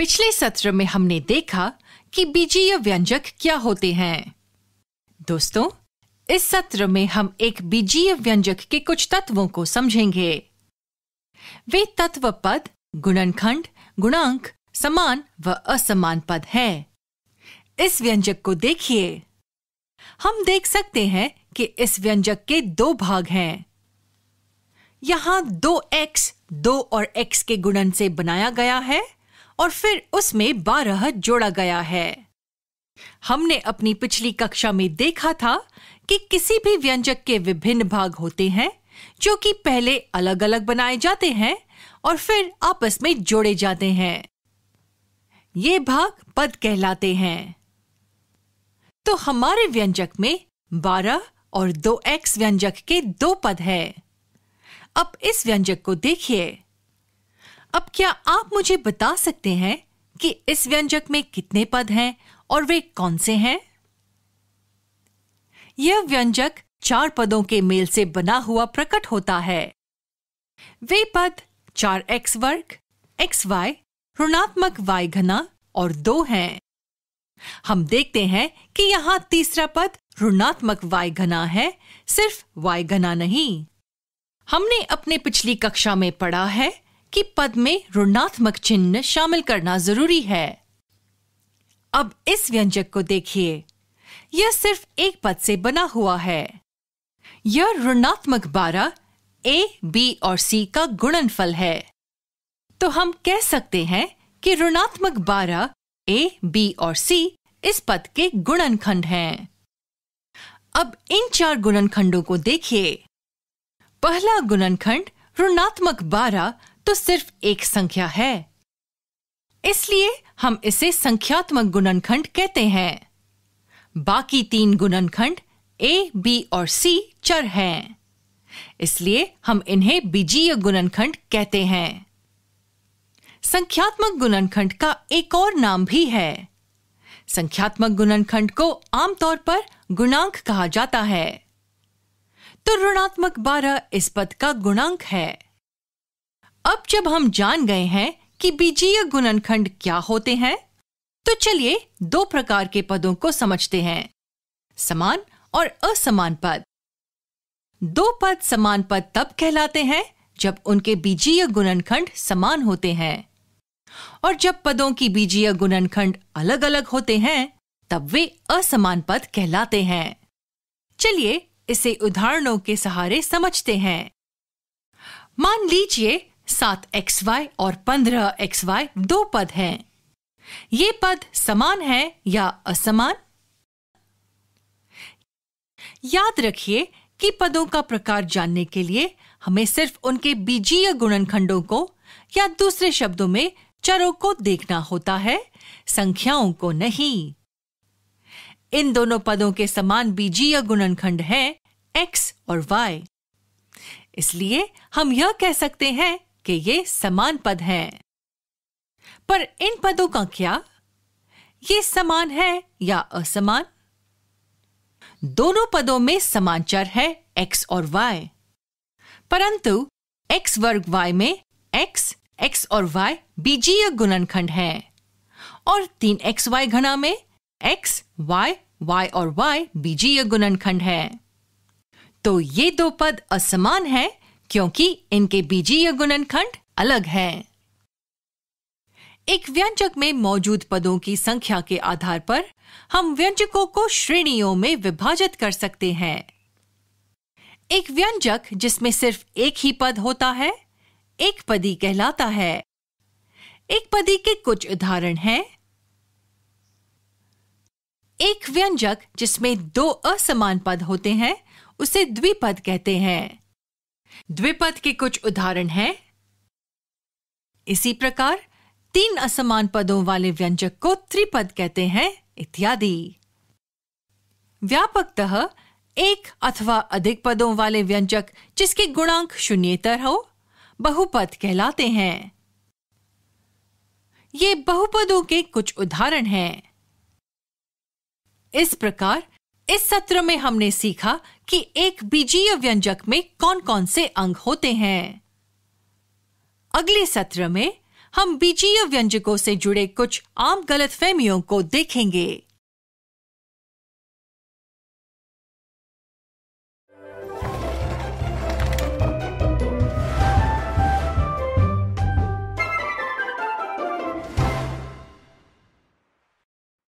पिछले सत्र में हमने देखा कि बीजीय व्यंजक क्या होते हैं दोस्तों इस सत्र में हम एक बीजीय व्यंजक के कुछ तत्वों को समझेंगे वे तत्व पद गुणनखंड गुणांक समान व असमान पद हैं इस व्यंजक को देखिए हम देख सकते हैं कि इस व्यंजक के दो भाग हैं यहां दो एक्स दो और एक्स के गुणन से बनाया गया है और फिर उसमें बारह जोड़ा गया है हमने अपनी पिछली कक्षा में देखा था कि किसी भी व्यंजक के विभिन्न भाग होते हैं जो कि पहले अलग अलग बनाए जाते हैं और फिर आपस में जोड़े जाते हैं ये भाग पद कहलाते हैं तो हमारे व्यंजक में बारह और दो एक्स व्यंजक के दो पद हैं अब इस व्यंजक को देखिए अब क्या आप मुझे बता सकते हैं कि इस व्यंजक में कितने पद हैं और वे कौन से हैं यह व्यंजक चार पदों के मेल से बना हुआ प्रकट होता है वे पद चार एक्स वर्ग एक्स वाई ऋणात्मक वाई घना और दो हैं हम देखते हैं कि यहाँ तीसरा पद ऋणात्मक वाई घना है सिर्फ वाई घना नहीं हमने अपने पिछली कक्षा में पढ़ा है कि पद में ऋणात्मक चिन्ह शामिल करना जरूरी है अब इस व्यंजक को देखिए यह सिर्फ एक पद से बना हुआ है यह ऋणात्मक बारह ए बी और सी का गुणनफल है तो हम कह सकते हैं कि ऋणात्मक बारह ए बी और सी इस पद के गुणनखंड हैं अब इन चार गुणनखंडों को देखिए पहला गुणनखंड ऋणात्मक बारह तो सिर्फ एक संख्या है इसलिए हम इसे संख्यात्मक गुणनखंड कहते हैं बाकी तीन गुणनखंड ए बी और सी चर हैं इसलिए हम इन्हें बीजीय गुणनखंड कहते हैं संख्यात्मक गुणनखंड का एक और नाम भी है संख्यात्मक गुणनखंड को आमतौर पर गुणांक कहा जाता है तो ऋणात्मक बारह इस पद का गुणांक है अब जब हम जान गए हैं कि बीजीय गुणनखंड क्या होते हैं तो चलिए दो प्रकार के पदों को समझते हैं समान और असमान पद दो पद समान पद तब कहलाते हैं जब उनके बीजीय गुणनखंड समान होते हैं और जब पदों की बीजीय गुणनखंड अलग अलग होते हैं तब वे असमान पद कहलाते हैं चलिए इसे उदाहरणों के सहारे समझते हैं मान लीजिए सात एक्स वाई और पंद्रह एक्स वाई दो पद हैं ये पद समान है या असमान याद रखिए कि पदों का प्रकार जानने के लिए हमें सिर्फ उनके बीजीय गुणनखंडों को या दूसरे शब्दों में चरों को देखना होता है संख्याओं को नहीं इन दोनों पदों के समान बीजीय गुणनखंड हैं x और y इसलिए हम यह कह सकते हैं के ये समान पद हैं पर इन पदों का क्या ये समान है या असमान दोनों पदों में समान चर है x और y परंतु x वर्ग y में x, x और y बीजीय गुणनखंड हैं और तीन एक्स वाई घना में x, y, y और y बीजीय गुणनखंड हैं। तो ये दो पद असमान हैं क्योंकि इनके बीजीय गुणनखंड अलग हैं। एक व्यंजक में मौजूद पदों की संख्या के आधार पर हम व्यंजकों को श्रेणियों में विभाजित कर सकते हैं एक व्यंजक जिसमें सिर्फ एक ही पद होता है एक पदी कहलाता है एक पदी के कुछ उदाहरण हैं एक व्यंजक जिसमें दो असमान पद होते हैं उसे द्विपद कहते हैं द्विपद के कुछ उदाहरण हैं इसी प्रकार तीन असमान पदों वाले व्यंजक को त्रिपद कहते हैं इत्यादि व्यापकतः एक अथवा अधिक पदों वाले व्यंजक जिसके गुणांक शून्यतर हो बहुपद कहलाते हैं ये बहुपदों के कुछ उदाहरण हैं इस प्रकार इस सत्र में हमने सीखा कि एक बीजीय व्यंजक में कौन-कौन से अंग होते हैं अगले सत्र में हम बीजीय व्यंजकों से जुड़े कुछ आम गलतफहमियों को देखेंगे